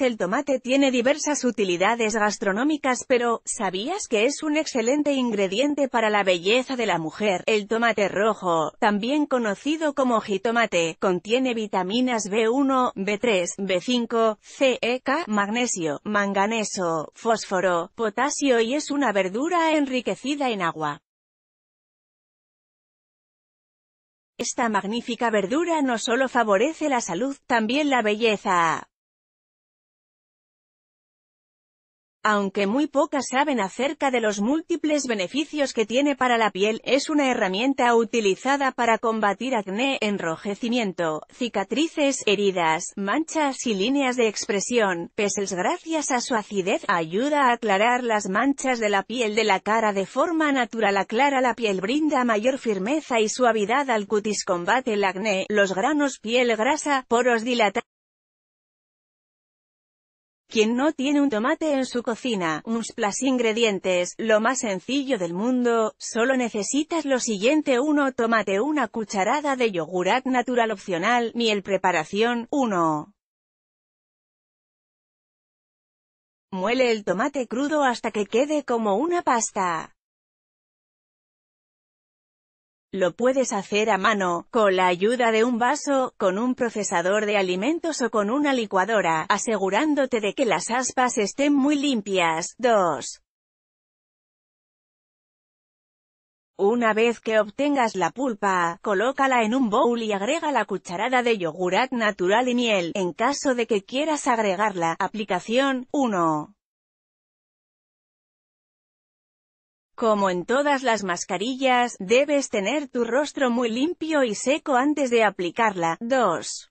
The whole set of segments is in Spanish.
el tomate tiene diversas utilidades gastronómicas pero, ¿sabías que es un excelente ingrediente para la belleza de la mujer? El tomate rojo, también conocido como jitomate, contiene vitaminas B1, B3, B5, C, E, K, magnesio, manganeso, fósforo, potasio y es una verdura enriquecida en agua. Esta magnífica verdura no solo favorece la salud, también la belleza. Aunque muy pocas saben acerca de los múltiples beneficios que tiene para la piel, es una herramienta utilizada para combatir acné, enrojecimiento, cicatrices, heridas, manchas y líneas de expresión. PESELS gracias a su acidez ayuda a aclarar las manchas de la piel de la cara de forma natural. Aclara la piel brinda mayor firmeza y suavidad al cutis combate el acné, los granos piel grasa, poros dilatados. Quien no tiene un tomate en su cocina, unos plus ingredientes, lo más sencillo del mundo, solo necesitas lo siguiente 1 tomate una cucharada de yogurat natural opcional, miel preparación, 1. Muele el tomate crudo hasta que quede como una pasta. Lo puedes hacer a mano, con la ayuda de un vaso, con un procesador de alimentos o con una licuadora, asegurándote de que las aspas estén muy limpias. 2. Una vez que obtengas la pulpa, colócala en un bowl y agrega la cucharada de yogurat natural y miel, en caso de que quieras agregarla. Aplicación 1. Como en todas las mascarillas, debes tener tu rostro muy limpio y seco antes de aplicarla. 2.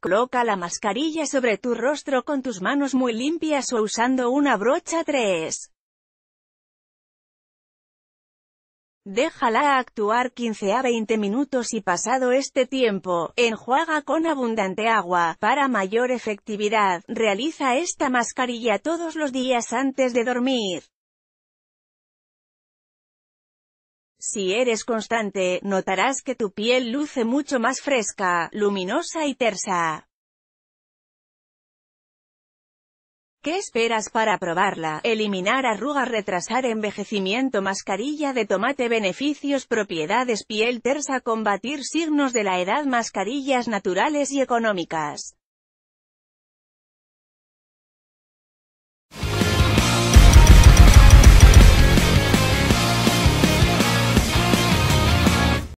Coloca la mascarilla sobre tu rostro con tus manos muy limpias o usando una brocha 3. Déjala actuar 15 a 20 minutos y pasado este tiempo, enjuaga con abundante agua, para mayor efectividad, realiza esta mascarilla todos los días antes de dormir. Si eres constante, notarás que tu piel luce mucho más fresca, luminosa y tersa. ¿Qué esperas para probarla? Eliminar arrugas, retrasar envejecimiento, mascarilla de tomate, beneficios, propiedades, piel tersa, combatir signos de la edad, mascarillas naturales y económicas.